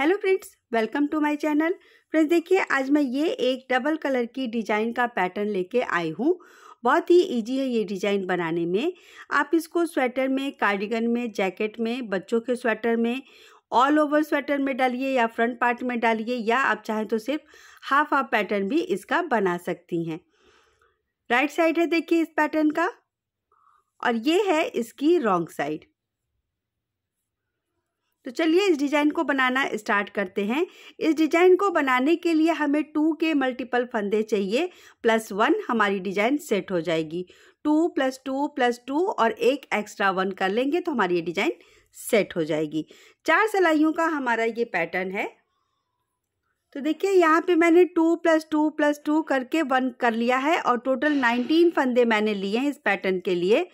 hello friends welcome to my channel friends देखिए आज मैं ये एक डबल कलर की डिजाइन का पैटर्न लेके आई हूँ बहुत ही इजी है ये डिजाइन बनाने में आप इसको स्वेटर में कार्डिगन में जैकेट में बच्चों के स्वेटर में ऑल ओवर स्वेटर में डालिए या फ्रंट पार्ट में डालिए या आप चाहें तो सिर्फ हाफ हाफ पैटर्न भी इसका बना सकती हैं राइट साइड है देखिए इस पैटर्न का और ये है इसकी रॉन्ग साइड तो चलिए इस डिज़ाइन को बनाना स्टार्ट करते हैं इस डिज़ाइन को बनाने के लिए हमें टू के मल्टीपल फंदे चाहिए प्लस वन हमारी डिज़ाइन सेट हो जाएगी two plus two plus two और एक एक्स्ट्रा वन कर लेंगे तो हमारी ये डिज़ाइन सेट हो जाएगी चार सिलाइयों का हमारा ये पैटर्न है तो देखिए यहाँ पे मैंने two plus two plus two करके वन कर लिया है और टोटल नाइनटीन फंदे मैंने लिए हैं इस पैटर्न के लिए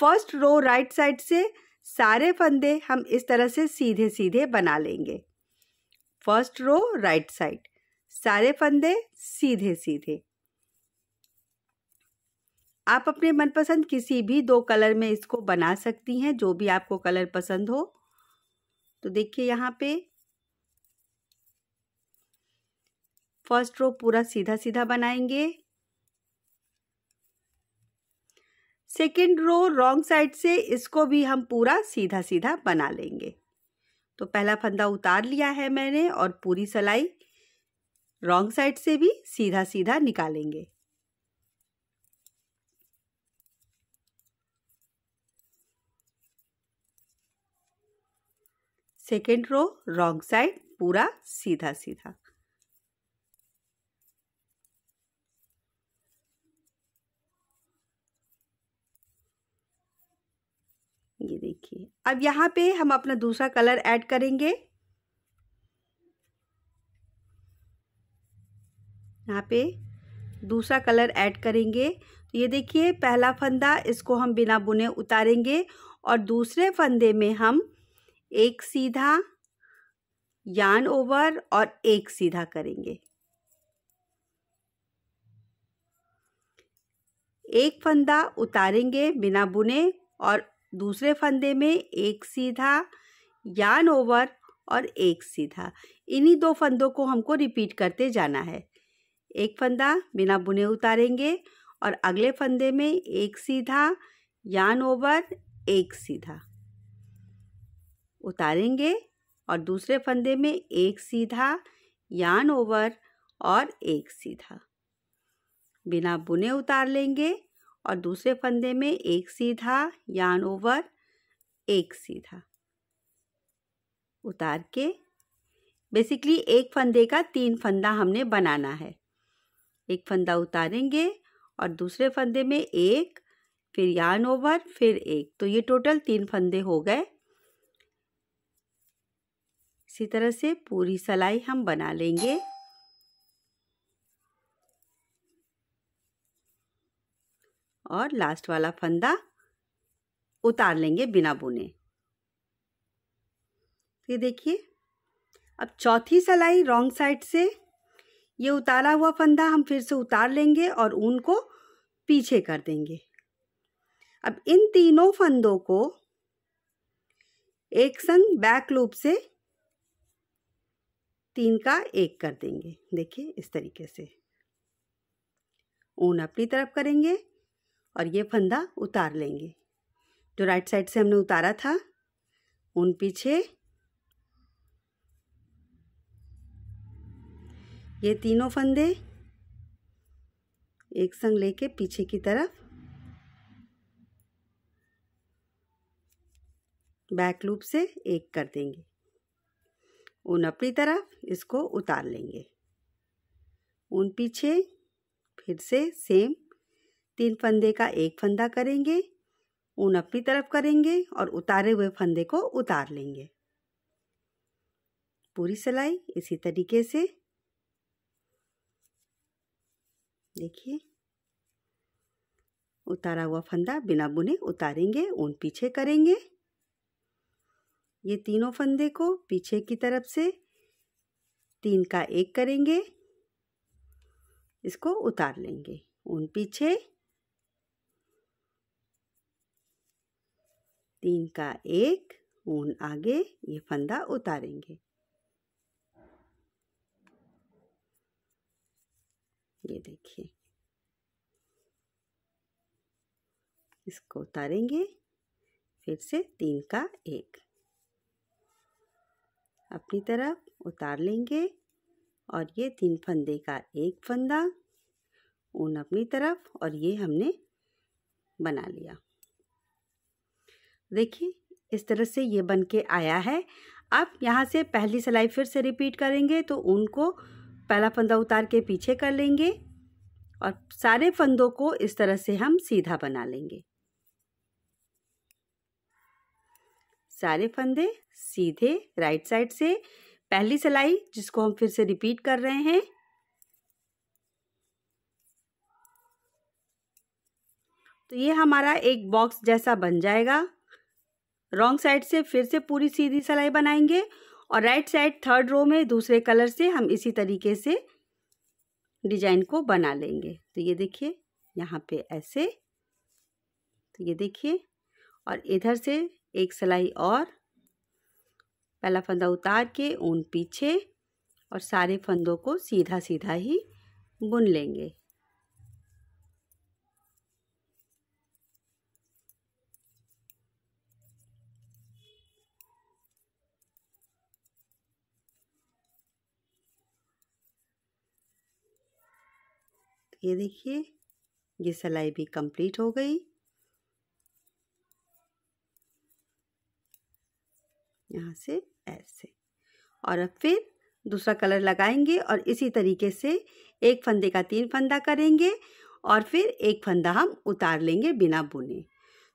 फर्स्ट रो राइट साइड से सारे फंदे हम इस तरह से सीधे सीधे बना लेंगे फर्स्ट रो राइट साइड सारे फंदे सीधे सीधे आप अपने मनपसंद किसी भी दो कलर में इसको बना सकती हैं जो भी आपको कलर पसंद हो तो देखिए यहाँ पे फर्स्ट रो पूरा सीधा सीधा बनाएंगे सेकेंड रो रॉन्ग साइड से इसको भी हम पूरा सीधा सीधा बना लेंगे तो पहला फंदा उतार लिया है मैंने और पूरी सिलाई रॉन्ग साइड से भी सीधा सीधा निकालेंगे सेकेंड रो रॉन्ग साइड पूरा सीधा सीधा ये देखिए अब यहाँ पे हम अपना दूसरा कलर ऐड करेंगे यहाँ पे दूसरा कलर ऐड करेंगे तो ये देखिए पहला फंदा इसको हम बिना बुने उतारेंगे और दूसरे फंदे में हम एक सीधा यान ओवर और एक सीधा करेंगे एक फंदा उतारेंगे बिना बुने और दूसरे फंदे में एक सीधा यान ओवर और एक सीधा इन्हीं दो फंदों को हमको रिपीट करते जाना है एक फंदा बिना बुने उतारेंगे और अगले फंदे में एक सीधा यान ओवर एक सीधा उतारेंगे और दूसरे फंदे में एक सीधा यान ओवर और एक सीधा बिना बुने उतार लेंगे और दूसरे फंदे में एक सीधा यान ओवर एक सीधा उतार के बेसिकली एक फंदे का तीन फंदा हमने बनाना है एक फंदा उतारेंगे और दूसरे फंदे में एक फिर यान ओवर फिर एक तो ये टोटल तीन फंदे हो गए इसी तरह से पूरी सलाई हम बना लेंगे और लास्ट वाला फंदा उतार लेंगे बिना बुने तो ये देखिए अब चौथी सलाई रॉन्ग साइड से ये उतारा हुआ फंदा हम फिर से उतार लेंगे और ऊन को पीछे कर देंगे अब इन तीनों फंदों को एक संग बैक लूप से तीन का एक कर देंगे देखिए इस तरीके से ऊन अपनी तरफ करेंगे और ये फंदा उतार लेंगे जो राइट साइड से हमने उतारा था उन पीछे ये तीनों फंदे एक संग लेके पीछे की तरफ बैक लूप से एक कर देंगे उन अपनी तरफ इसको उतार लेंगे उन पीछे फिर से सेम तीन फंदे का एक फंदा करेंगे ऊन अपनी तरफ करेंगे और उतारे हुए फंदे को उतार लेंगे पूरी सिलाई इसी तरीके से देखिए उतारा हुआ फंदा बिना बुने उतारेंगे ऊन पीछे करेंगे ये तीनों फंदे को पीछे की तरफ से तीन का एक करेंगे इसको उतार लेंगे ऊन पीछे तीन का एक ऊन आगे ये फंदा उतारेंगे ये देखिए इसको उतारेंगे फिर से तीन का एक अपनी तरफ उतार लेंगे और ये तीन फंदे का एक फंदा ऊन अपनी तरफ और ये हमने बना लिया देखिए इस तरह से ये बन के आया है अब यहाँ से पहली सिलाई फिर से रिपीट करेंगे तो उनको पहला फंदा उतार के पीछे कर लेंगे और सारे फंदों को इस तरह से हम सीधा बना लेंगे सारे फंदे सीधे राइट साइड से पहली सिलाई जिसको हम फिर से रिपीट कर रहे हैं तो ये हमारा एक बॉक्स जैसा बन जाएगा रॉन्ग साइड से फिर से पूरी सीधी सिलाई बनाएंगे और राइट साइड थर्ड रो में दूसरे कलर से हम इसी तरीके से डिजाइन को बना लेंगे तो ये देखिए यहाँ पे ऐसे तो ये देखिए और इधर से एक सिलाई और पहला फंदा उतार के ऊन पीछे और सारे फंदों को सीधा सीधा ही बुन लेंगे ये देखिए ये सिलाई भी कंप्लीट हो गई यहाँ से ऐसे और अब फिर दूसरा कलर लगाएंगे और इसी तरीके से एक फंदे का तीन फंदा करेंगे और फिर एक फंदा हम उतार लेंगे बिना बुने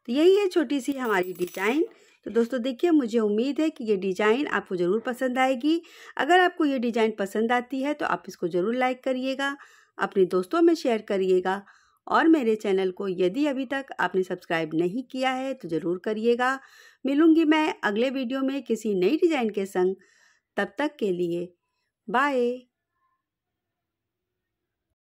तो यही है छोटी सी हमारी डिजाइन तो दोस्तों देखिए मुझे उम्मीद है कि ये डिज़ाइन आपको ज़रूर पसंद आएगी अगर आपको ये डिज़ाइन पसंद आती है तो आप इसको ज़रूर लाइक करिएगा अपने दोस्तों में शेयर करिएगा और मेरे चैनल को यदि अभी तक आपने सब्सक्राइब नहीं किया है तो ज़रूर करिएगा मिलूँगी मैं अगले वीडियो में किसी नई डिज़ाइन के संग तब तक के लिए बाय